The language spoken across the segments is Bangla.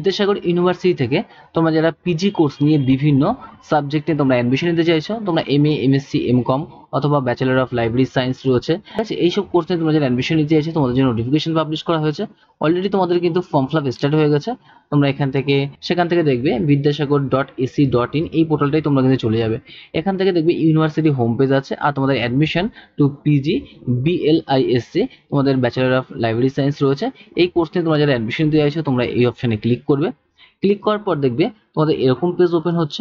বিদ্যাসাগর ইউনিভার্সিটি থেকে তোমরা যারা পিজি কোর্স নিয়ে বিভিন্ন সাবজেক্টে তোমরা অ্যাডমিশন নিতে চাইছো তোমরা M A M S C M com অথবা ব্যাচেলার অফ লাইব্রেরি সায়েন্স রয়েছে ঠিক আছে এইসব কোর্স তোমরা যে অ্যাডমিশন নিতে চাইছো তোমাদের জন্য নোটিফিকেশন পাবলিশ করা হয়েছে অলরেডি তোমাদের কিন্তু ফর্ম ফিল স্টার্ট হয়ে গেছে তোমরা এখান থেকে সেখান থেকে দেখবে Vidyasagar dot A C dot in এই পোর্টালটাই তোমরা কিন্তু চলে যাবে এখান থেকে দেখবে ইউনিভার্সিটি হোম পেজ আছে আর তোমাদের অ্যাডমিশন টু পিজি বিএলআইএসসি তোমাদের ব্যাচেলার অফ লাইব্রেরি সায়েন্স রয়েছে এই কোর্স নিয়ে তোমরা যারা অ্যাডমিশন নিতে চাইছো তোমরা এই অপশানে ক্লিক করবে ক্লিক করার পর দেখবে তোমাদের এরকম পেজ ওপেন হচ্ছে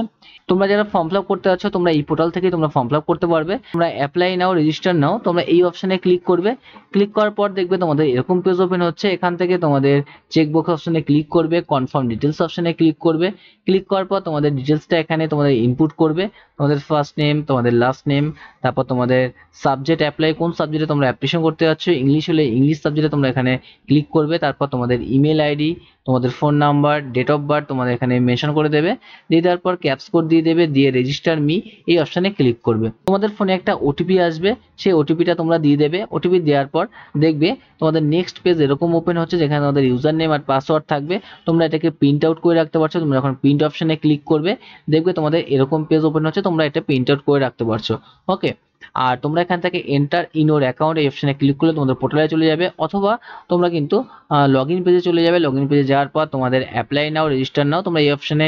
তোমরা যারা ফর্ম ফিল করতে যাচ্ছ তোমরা এই পোর্টাল থেকে তোমরা ফর্ম ফিল করতে পারবে তোমরা অ্যাপ্লাই নাও রেজিস্টার নাও তোমরা এই অপশনে ক্লিক করবে ক্লিক করার পর দেখবে তোমাদের এরকম পেজ ওপেন হচ্ছে এখান থেকে তোমাদের চেকবুক অপশনে ক্লিক করবে কনফার্ম ডিটেলস অপশনে ক্লিক করবে ক্লিক করার পর তোমাদের ডিটেলসটা এখানে তোমাদের ইনপুট করবে তোমাদের ফার্স্ট নেম তোমাদের লাস্ট নেম তারপর তোমাদের সাবজেক্ট অ্যাপ্লাই কোন সাবজেক্টে তোমরা অ্যাপ্লিকেশন করতে যাচ্ছ ইংলিশ হলে ইংলিশ সাবজেক্টে তোমরা এখানে ক্লিক করবে তারপর তোমাদের ইমেল আইডি তোমাদের phone number date of birth তোমাদের এখানে মেনশন করে করে দেবে দিয়ে দেওয়ার পর ক্যাপস কোড দিয়ে দেবে দিয়ে রেজিস্টার মি এই অপশানে ক্লিক করবে তোমাদের ফোনে একটা ওটিপি আসবে সেই ওটিপিটা তোমরা দিয়ে দেবে ওটিপি দেওয়ার পর দেখবে তোমাদের নেক্সট পেজ এরকম ওপেন হচ্ছে যেখানে তোমাদের ইউজার নেম আর পাসওয়ার্ড থাকবে তোমরা এটাকে প্রিন্ট আউট করে রাখতে পারছো তোমরা এখন প্রিন্ট অপশানে ক্লিক করবে দেখবে তোমাদের এরকম পেজ ওপেন হচ্ছে তোমরা এটা প্রিন্ট আউট করে রাখতে পারছো ওকে আর তোমরা এখান থেকে এন্টার ইনোর অ্যাকাউন্ট এই অপশানে ক্লিক করলে তোমাদের পোর্টালে চলে যাবে অথবা তোমরা কিন্তু লগ ইন পেজে চলে যাবে লগ ইন পেজে যাওয়ার পর তোমাদের অ্যাপ্লাই নাও রেজিস্টার নাও তোমরা এই অপশানে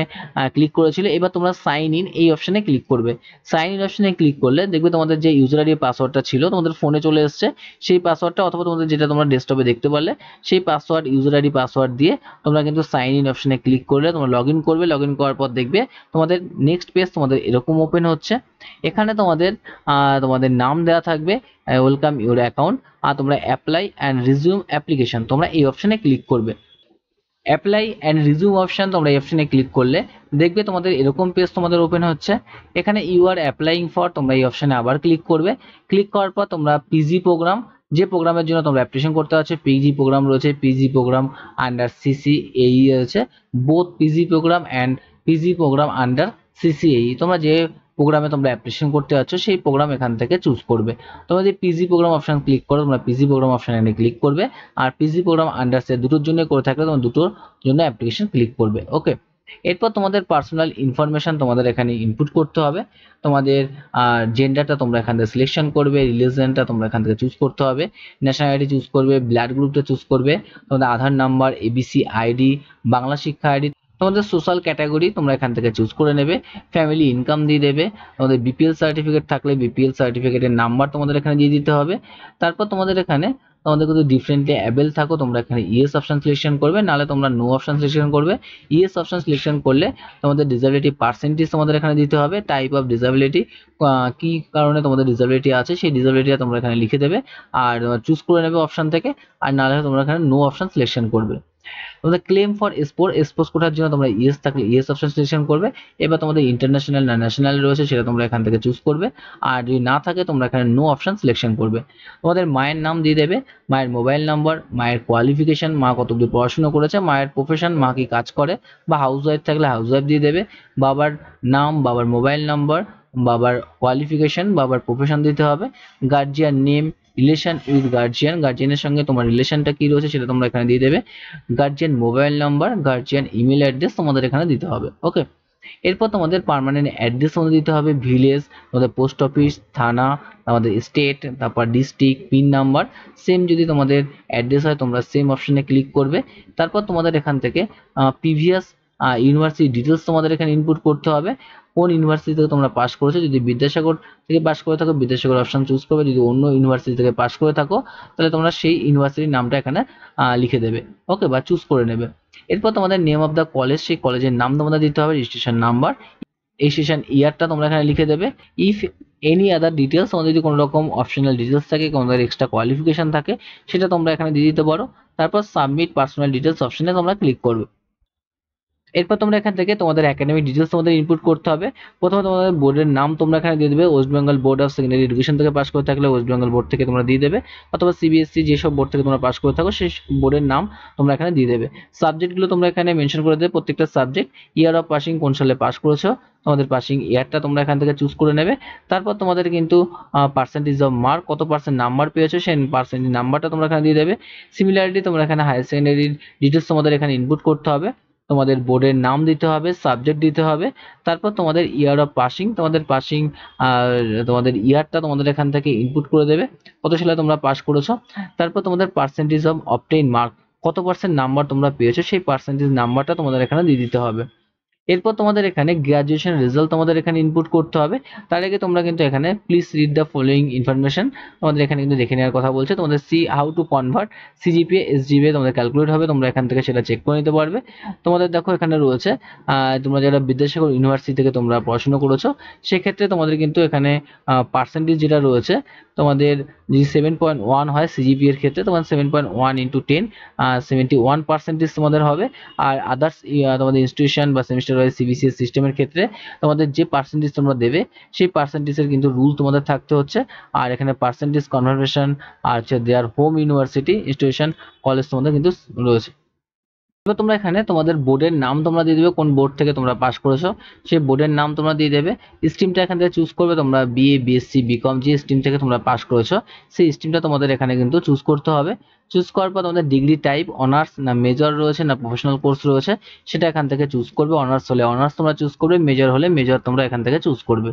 ক্লিক করেছিলে এবার তোমরা সাইন ইন এই অপশানে ক্লিক করবে সাইন ইন অপশানে ক্লিক করলে দেখবে তোমাদের যে ইউজার আইডি পাসওয়ার্ডটা ছিল তোমাদের ফোনে চলে এসছে সেই পাসওয়ার্ডটা অথবা তোমাদের যেটা তোমরা ডেস্কটপে দেখতে পারলে সেই পাসওয়ার্ড ইউজার আইডি পাসওয়ার্ড দিয়ে তোমরা কিন্তু সাইন ইন অপশানে ক্লিক করলে তোমরা লগ ইন করবে লগ ইন করার পর দেখবে তোমাদের নেক্সট পেজ তোমাদের এরকম ওপেন হচ্ছে এখানে তোমাদের তোমাদের নাম দেওয়া থাকবে ওয়েলকাম ইউর অ্যাকাউন্ট আর তোমরা অ্যাপ্লাই অ্যান্ড রিজিউম অ্যাপ্লিকেশন তোমরা এই অপশানে ক্লিক করবে অ্যাপ্লাই অ্যান্ড রিজিউম অপশান তোমরা এই অপশানে ক্লিক করলে দেখবে তোমাদের এরকম পেজ তোমাদের ওপেন হচ্ছে এখানে ইউ আর অ্যাপ্লাইং ফর তোমরা এই অপশানে আবার ক্লিক করবে ক্লিক করার পর তোমরা পিজি প্রোগ্রাম যে প্রোগ্রামের জন্য তোমরা অ্যাপ্লিকেশন করতে পারছো পিজি প্রোগ্রাম রয়েছে পিজি প্রোগ্রাম আন্ডার সিসি এই রয়েছে both PG program and PG program under সিসিএই তোমরা যে প্রোগ্রামে তোমরা অ্যাপ্লিকেশন করতে যাচ্ছ সেই প্রোগ্রাম এখান থেকে চুজ করবে তোমরা যে পিজি প্রোগ্রাম অপশান ক্লিক করো তোমরা পিজি প্রোগ্রাম অপশান এখানে ক্লিক করবে আর পিজি প্রোগ্রাম আন্ডার সে দুটোর জন্য করে থাকলে তোমরা দুটোর জন্য অ্যাপ্লিকেশন ক্লিক করবে ওকে এরপর তোমাদের পার্সোনাল ইনফরমেশান তোমাদের এখানে ইনপুট করতে হবে তোমাদের জেন্ডারটা তোমরা এখান থেকে সিলেকশন করবে রিলিজনটা তোমরা এখান থেকে চুজ করতে হবে ন্যাশনালিটি চুজ করবে ব্লাড গ্রুপটা চুজ করবে তোমাদের Aadhaar number ABC ID Bangla Shiksha ID তোমাদের সোশ্যাল ক্যাটাগরি তোমরা এখান থেকে চুজ করে নেবে ফ্যামিলি ইনকাম দিয়ে দেবে তোমাদের বিপিএল সার্টিফিকেট থাকলে বিপিএল সার্টিফিকেটের নাম্বার তোমাদের এখানে দিয়ে দিতে হবে তারপর তোমাদের এখানে তোমাদের কিন্তু ডিফারেন্টলি অ্যাবেল থাকো তোমরা এখানে ইএস অপশান সিলেকশন করবে নাহলে তোমরা নো অপশান সিলেকশন করবে ইএস অপশান সিলেকশন করলে তোমাদের ডিজাবিলিটি পার্সেন্টেজ তোমাদের এখানে দিতে হবে টাইপ অফ ডিজাবিলিটি কি কারণে তোমাদের ডিজাবিলিটি আছে সেই ডিজাবিলিটিটা তোমরা এখানে লিখে দেবে আর চুজ করে নেবে অপশান থেকে আর নাহলে তোমরা এখানে নো অপশান সিলেকশন করবে তোমাদের ক্লেম ফর স্পোর্ট এসপোর্স কোটার জন্য তোমরা ইএস থাকলে ইএস অপশন সিলেকশন করবে এবার তোমাদের ইন্টারন্যাশনাল না ন্যাশনাল রয়েছে সেটা তোমরা এখান থেকে চুজ করবে আর যদি না থাকে তোমরা এখানে নো অপশন সিলেকশন করবে তোমাদের মায়ের নাম দিয়ে দেবে মায়ের মোবাইল নাম্বার মায়ের কোয়ালিফিকেশন মা কত দূর পড়াশোনা করেছে মায়ের প্রফেশন মা কি কাজ করে বা হাউস ওয়াইফ থাকলে ওয়াইফ দিয়ে দেবে বাবার নাম বাবার মোবাইল নাম্বার বাবার কোয়ালিফিকেশন বাবার প্রফেশন দিতে হবে guardian name relation with guardian গার্জিয়ানের সঙ্গে তোমার রিলেশনটা কি রয়েছে সেটা তোমরা এখানে দিয়ে দেবে guardian mobile number guardian email address তোমাদের এখানে দিতে হবে ওকে এরপর তোমাদের পারমানেন্ট অ্যাড্রেস তোমাদের দিতে হবে ভিলেজ তোমাদের পোস্ট অফিস থানা আমাদের স্টেট তারপর ডিস্ট্রিক্ট পিন নাম্বার সেম যদি তোমাদের অ্যাড্রেস হয় তোমরা সেম অপশানে ক্লিক করবে তারপর তোমাদের এখান থেকে প্রিভিয়াস ইউনিভার্সিটি ডিটেলস তোমাদের এখানে ইনপুট করতে হবে কোন ইউনিভার্সিটি থেকে তোমরা পাস করেছো যদি বিদ্যাসাগর থেকে পাস করে থাকো বিদ্যাসাগর অপশন চুজ করবে যদি অন্য ইউনিভার্সিটি থেকে পাস করে থাকো তাহলে তোমরা সেই ইউনিভার্সিটির নামটা এখানে লিখে দেবে ওকে বা চুজ করে নেবে এরপর তোমাদের নেম অফ দ্য কলেজ সেই কলেজের নাম তোমাদের দিতে হবে রেজিস্ট্রেশন নাম্বার এই ইয়ারটা তোমরা এখানে লিখে দেবে ইফ এনি আদার ডিটেলস তোমাদের যদি কোনো রকম অপশনাল ডিটেলস থাকে তোমাদের এক্সট্রা কোয়ালিফিকেশান থাকে সেটা তোমরা এখানে দিয়ে দিতে পারো তারপর সাবমিট পার্সোনাল ডিটেলস অপশনে তোমরা ক্লিক করবে এরপর তোমরা এখান থেকে তোমাদের একাডেমিক ডিটেলস তোমাদের ইনপুট করতে হবে প্রথমে তোমাদের বোর্ডের নাম তোমরা এখানে দিয়ে দেবে West Bengal Board of Secondary Education থেকে পাস করে থাকলে ওয়েস্ট বেঙ্গল বোর্ড থেকে তোমরা দিয়ে দেবে অথবা সিবিএসসি e যেসব বোর্ড থেকে তোমরা পাস করে থাকো সেই বোর্ডের নাম তোমরা এখানে দিয়ে দেবে সাবজেক্টগুলো তোমরা এখানে মেনশন করে দেবে প্রত্যেকটা সাবজেক্ট ইয়ার অফ পাসিং কোন সালে পাস করেছো তোমাদের পাসিং ইয়ারটা তোমরা এখান থেকে চুজ করে নেবে তারপর তোমাদের কিন্তু পার্সেন্টেজ অফ মার্ক কত পার্সেন্ট নাম্বার পেয়েছো সেই পার্সেন্টেজ নাম্বারটা তোমরা এখানে দিয়ে দেবে সিমিলারিটি তোমরা এখানে হায়ার সেকেন্ডারির ডিটেলস তোমাদের এখানে ইনপুট করতে হবে তোমাদের বোর্ডের নাম দিতে হবে সাবজেক্ট দিতে হবে তারপর তোমাদের ইয়ার অফ পাসিং তোমাদের পাসিং তোমাদের ইয়ারটা তোমাদের এখান থেকে ইনপুট করে দেবে কত সালে তোমরা পাস করেছো তারপর তোমাদের পার্সেন্টেজ অফ অপটেইন মার্ক কত পার্সেন্ট নাম্বার তোমরা পেয়েছো সেই পার্সেন্টেজ নাম্বারটা তোমাদের এখানে দিয়ে দিতে হবে এরপর তোমাদের এখানে গ্রাজুয়েশন রেজাল্ট তোমাদের এখানে ইনপুট করতে হবে তার আগে তোমরা কিন্তু এখানে please read the following information তোমাদের এখানে কিন্তু দেখে নেওয়ার কথা বলছে তোমাদের see how to convert CGPA SGPA তোমাদের ক্যালকুলেট হবে তোমরা এখান থেকে সেটা চেক করে নিতে পারবে তোমাদের দেখো এখানে রয়েছে তোমরা যারা বিদ্যাসাগর ইউনিভার্সিটি থেকে তোমরা পড়াশুনো করেছো সেক্ষেত্রে তোমাদের কিন্তু এখানে পার্সেন্টেজ যেটা রয়েছে তোমাদের যদি সেভেন পয়েন্ট ওয়ান হয় সিজিপি এর ক্ষেত্রে তখন seven point one into ten seventy one percentage তোমাদের হবে আর আদার্স তোমাদের ইনস্টিটিউশন বা সেমিস্টার ওয়াইজ সিবিসিএস সিস্টেমের ক্ষেত্রে তোমাদের যে পার্সেন্টেজ তোমরা দেবে সেই পার্সেন্টেজের কিন্তু রুল তোমাদের থাকতে হচ্ছে আর এখানে পার্সেন্টেজ কনভারভেশন আর হচ্ছে their home university institution college তোমাদের কিন্তু রয়েছে এবার তোমরা এখানে তোমাদের বোর্ডের নাম তোমরা দিয়ে দেবে কোন বোর্ড থেকে তোমরা পাস করেছো সেই বোর্ডের নাম তোমরা দিয়ে দেবে স্ট্রিমটা এখান থেকে চুজ করবে তোমরা বিএ বিএসসি বিকম যে স্ট্রিম থেকে তোমরা পাস করেছো সেই স্ট্রিমটা তোমাদের এখানে কিন্তু চুজ করতে হবে চুজ করার পর তোমাদের ডিগ্রি টাইপ অনার্স না মেজর রয়েছে না প্রফেশনাল কোর্স রয়েছে সেটা এখান থেকে চুজ করবে অনার্স হলে অনার্স তোমরা চুজ করবে মেজর হলে মেজর তোমরা এখান থেকে চুজ করবে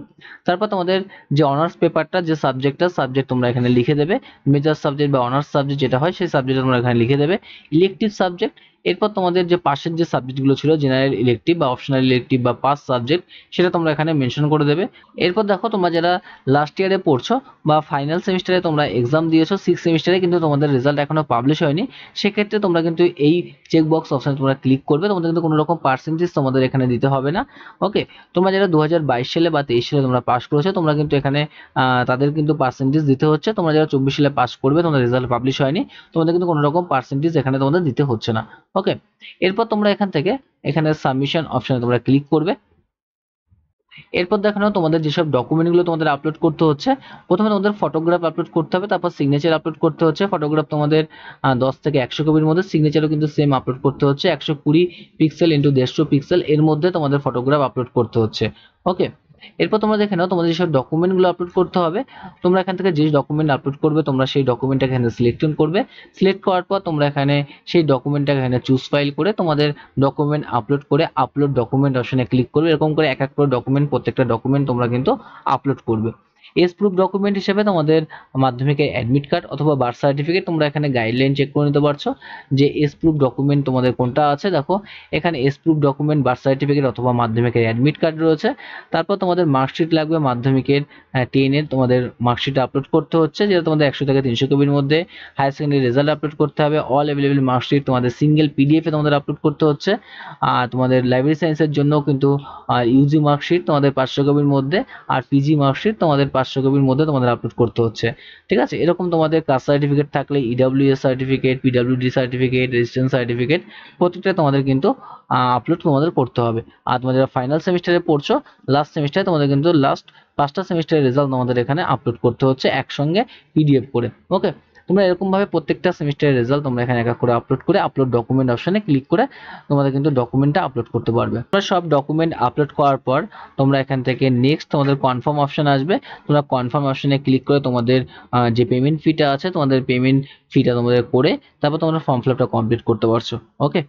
তারপর তোমাদের যে অনার্স পেপারটা যে সাবজেক্টটা সাবজেক্ট তোমরা এখানে লিখে দেবে মেজর সাবজেক্ট বা অনার্স সাবজেক্ট যেটা হয় সেই সাবজেক্ট তোমরা এখানে লিখে দেবে ইলেকটিভ সাবজেক্ট এরপর তোমাদের যে পাশের যে সাবজেক্টগুলো ছিল জেনারেল ইলেকটিভ বা অপশনাল ইলেকটিভ বা পাস সাবজেক্ট সেটা তোমরা এখানে মেনশন করে দেবে এরপর দেখো তোমরা যারা লাস্ট ইয়ারে পড়ছো বা ফাইনাল সেমিস্টারে তোমরা এক্সাম দিয়েছো সিক্স সেমিস্টারে কিন্তু তোমাদের রেজাল্ট এখনো পাবলিশ হয়নি সেক্ষেত্রে তোমরা কিন্তু এই চেক বক্স অপশানে তোমরা ক্লিক করবে তোমাদের কিন্তু কোনো রকম পার্সেন্টেজ তোমাদের এখানে দিতে হবে না ওকে তোমরা যারা দু সালে বা তেইশ সালে তোমরা পাস করেছো তোমরা কিন্তু এখানে তাদের কিন্তু পার্সেন্টেজ দিতে হচ্ছে তোমরা যারা চব্বিশ সালে পাস করবে তোমাদের রেজাল্ট পাবলিশ হয়নি তোমাদের কিন্তু কোনো রকম পার্সেন্টেজ এখানে তোমাদের দিতে হচ্ছে না ওকে এরপর তোমরা এখান থেকে এখানে সাবমিশন অপশনে তোমরা ক্লিক করবে এরপর দেখানো তোমাদের যেসব ডকুমেন্টগুলো তোমাদের আপলোড করতে হচ্ছে প্রথমে তোমাদের ফটোগ্রাফ আপলোড করতে হবে তারপর সিগনেচার আপলোড করতে হচ্ছে ফটোগ্রাফ তোমাদের দশ থেকে একশো কপির মধ্যে সিগনেচারও কিন্তু সেম আপলোড করতে হচ্ছে একশো কুড়ি পিক্সেল ইন্টু দেড়শো পিক্সেল এর মধ্যে তোমাদের ফটোগ্রাফ আপলোড করতে হচ্ছে ওকে এরপর তোমরা দেখে নাও তোমাদের যেসব ডকুমেন্টগুলো আপলোড করতে হবে তোমরা এখান থেকে যে ডকুমেন্ট আপলোড করবে তোমরা সেই ডকুমেন্টটা এখানে সিলেকশন করবে সিলেক্ট করার পর তোমরা এখানে সেই ডকুমেন্টটা এখানে চুজ ফাইল করে তোমাদের ডকুমেন্ট আপলোড করে আপলোড ডকুমেন্ট অপশনে ক্লিক করবে এরকম করে এক এক করে ডকুমেন্ট প্রত্যেকটা ডকুমেন্ট তোমরা কিন্তু আপলোড করবে এজ প্রুফ ডকুমেন্ট হিসেবে তোমাদের মাধ্যমিকের অ্যাডমিট কার্ড অথবা বার্থ সার্টিফিকেট তোমরা এখানে গাইডলাইন চেক করে নিতে পারছো যে এজ প্রুফ ডকুমেন্ট তোমাদের কোনটা আছে দেখো এখানে age proof document birth certificate অথবা মাধ্যমিকের অ্যাডমিট কার্ড রয়েছে তারপর তোমাদের মার্কশিট লাগবে মাধ্যমিকের টেনের তোমাদের মার্কশিট আপলোড করতে হচ্ছে যেটা তোমাদের একশো থেকে তিনশো কপির মধ্যে হায়ার সেকেন্ডারি রেজাল্ট আপলোড করতে হবে অল অ্যাভেলেবেল মার্কশিট তোমাদের সিঙ্গেল পিডিএফে তোমাদের আপলোড করতে হচ্ছে আর তোমাদের লাইব্রেরি সায়েন্সের জন্য কিন্তু ইউজি মার্কশিট তোমাদের পাঁচশো কপির মধ্যে আর পিজি মার্কশিট তোমাদের পাঁচশো কপির মধ্যে তোমাদের আপলোড করতে হচ্ছে ঠিক আছে এরকম তোমাদের কাস্ট সার্টিফিকেট থাকলে S certificate PWD certificate residence certificate প্রত্যেকটা তোমাদের কিন্তু আপলোড তোমাদের করতে হবে আর তোমাদের ফাইনাল সেমিস্টারে পড়ছো লাস্ট সেমিস্টারে তোমাদের কিন্তু লাস্ট পাঁচটা সেমিস্টারের রেজাল্ট তোমাদের এখানে আপলোড করতে হচ্ছে একসঙ্গে পিডিএফ করে ওকে তোমরা এরকমভাবে প্রত্যেকটা সেমিস্টারের রেজাল্ট তোমরা এখানে একা করে আপলোড করে আপলোড ডকুমেন্ট অপশানে ক্লিক করে তোমাদের কিন্তু ডকুমেন্টটা আপলোড করতে পারবে তোমরা সব ডকুমেন্ট আপলোড করার পর তোমরা এখান থেকে নেক্সট তোমাদের কনফার্ম অপশান আসবে তোমরা কনফার্ম অপশানে ক্লিক করে তোমাদের যে পেমেন্ট ফিটা আছে তোমাদের পেমেন্ট ফিটা তোমাদের করে তারপর তোমরা ফর্ম ফিলাপটা কমপ্লিট করতে পারছো ওকে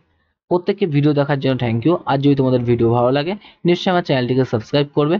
প্রত্যেককে ভিডিও দেখার জন্য থ্যাংক ইউ আর যদি তোমাদের ভিডিও ভালো লাগে নিশ্চয়ই আমার চ্যানেলটিকে সাবস্ক্রাইব করবে